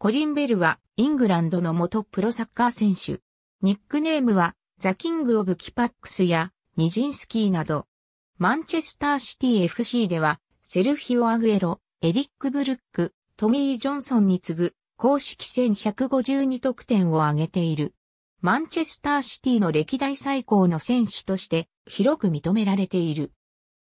コリン・ベルはイングランドの元プロサッカー選手。ニックネームはザ・キング・オブ・キパックスやニジンスキーなど。マンチェスター・シティ FC ではセルフィオ・アグエロ、エリック・ブルック、トミー・ジョンソンに次ぐ公式戦152得点を挙げている。マンチェスターシティの歴代最高の選手として広く認められている。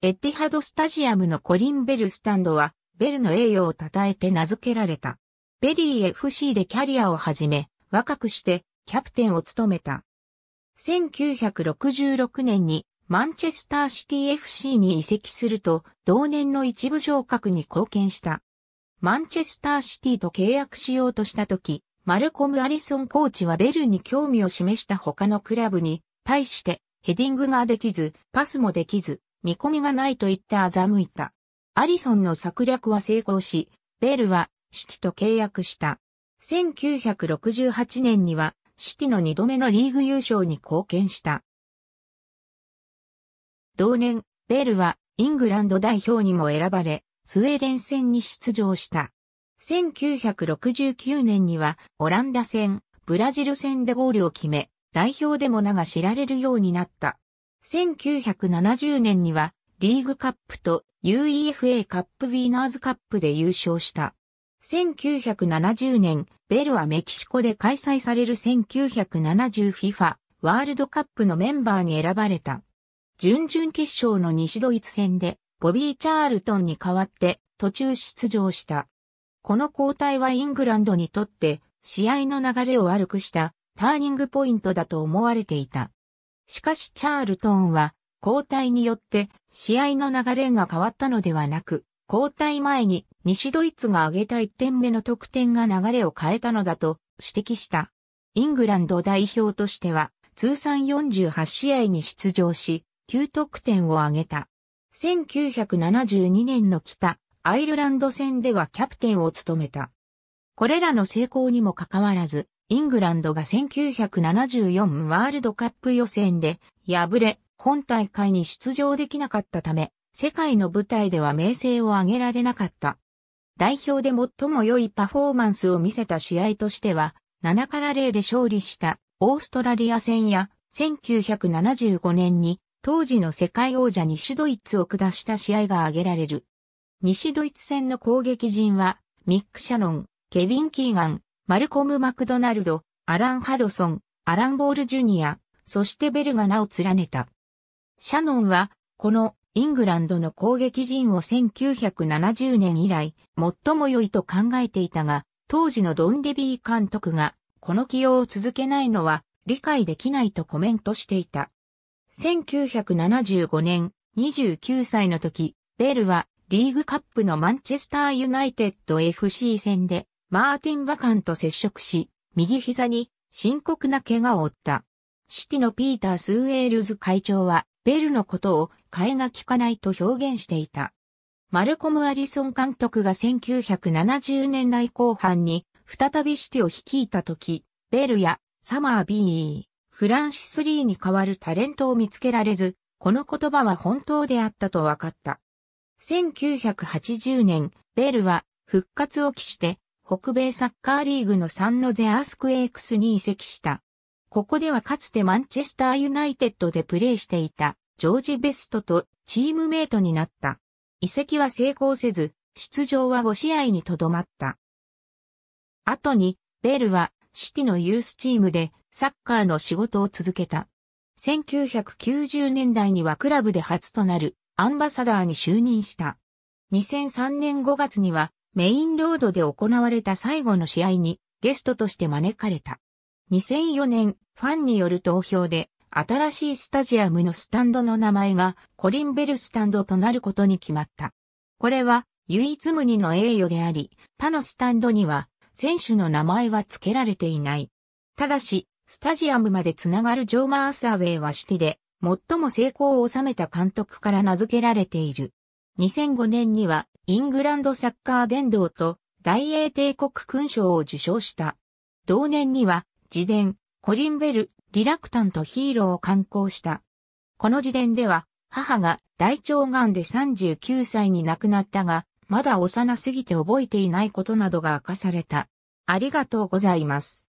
エッティハドスタジアムのコリンベルスタンドはベルの栄誉を称えて名付けられた。ベリー FC でキャリアを始め、若くしてキャプテンを務めた。1966年にマンチェスターシティ FC に移籍すると、同年の一部昇格に貢献した。マンチェスターシティと契約しようとした時、マルコム・アリソンコーチはベルに興味を示した他のクラブに、対してヘディングができず、パスもできず、見込みがないと言って欺いた。アリソンの策略は成功し、ベルはシティと契約した。1968年には、シティの2度目のリーグ優勝に貢献した。同年、ベルはイングランド代表にも選ばれ、スウェーデン戦に出場した。1969年にはオランダ戦、ブラジル戦でゴールを決め、代表でも名が知られるようになった。1970年にはリーグカップと UEFA カップウィーナーズカップで優勝した。1970年、ベルはメキシコで開催される 1970FIFA ワールドカップのメンバーに選ばれた。準々決勝の西ドイツ戦で、ボビー・チャールトンに代わって途中出場した。この交代はイングランドにとって試合の流れを悪くしたターニングポイントだと思われていた。しかしチャールトンは交代によって試合の流れが変わったのではなく、交代前に西ドイツが挙げた1点目の得点が流れを変えたのだと指摘した。イングランド代表としては通算48試合に出場し、9得点を挙げた。1972年の北、アイルランド戦ではキャプテンを務めた。これらの成功にもかかわらず、イングランドが1974ワールドカップ予選で敗れ、本大会に出場できなかったため、世界の舞台では名声を上げられなかった。代表で最も良いパフォーマンスを見せた試合としては、7から0で勝利したオーストラリア戦や、1975年に当時の世界王者西ドイツを下した試合が挙げられる。西ドイツ戦の攻撃陣は、ミック・シャノン、ケビン・キーガン、マルコム・マクドナルド、アラン・ハドソン、アラン・ボール・ジュニア、そしてベルが名を連ねた。シャノンは、このイングランドの攻撃陣を1970年以来、最も良いと考えていたが、当時のドンデビー監督が、この起用を続けないのは理解できないとコメントしていた。1975年、29歳の時、ベルはリーグカップのマンチェスターユナイテッド FC 戦でマーティン・バカンと接触し、右膝に深刻な怪我を負った。シティのピーター・スウェールズ会長は、ベルのことを替えが効かないと表現していた。マルコム・アリソン監督が1970年代後半に再びシティを率いた時、ベルやサマー・ビー、フランシス・リーに代わるタレントを見つけられず、この言葉は本当であったと分かった。1980年、ベルは復活を期して北米サッカーリーグのサンノゼ・アースクエイクスに移籍した。ここではかつてマンチェスターユナイテッドでプレーしていたジョージ・ベストとチームメイトになった。移籍は成功せず、出場は5試合にとどまった。後に、ベルはシティのユースチームでサッカーの仕事を続けた。1990年代にはクラブで初となるアンバサダーに就任した。2003年5月にはメインロードで行われた最後の試合にゲストとして招かれた。2004年ファンによる投票で新しいスタジアムのスタンドの名前がコリンベルスタンドとなることに決まった。これは唯一無二の栄誉であり、他のスタンドには選手の名前は付けられていない。ただし、スタジアムまでつながるジョーマーサーウェイは指ィで、最も成功を収めた監督から名付けられている。2005年には、イングランドサッカー殿堂と大英帝国勲章を受章した。同年には、自伝、コリンベル、リラクタントヒーローを刊行した。この時点では、母が大腸がんで39歳に亡くなったが、まだ幼すぎて覚えていないことなどが明かされた。ありがとうございます。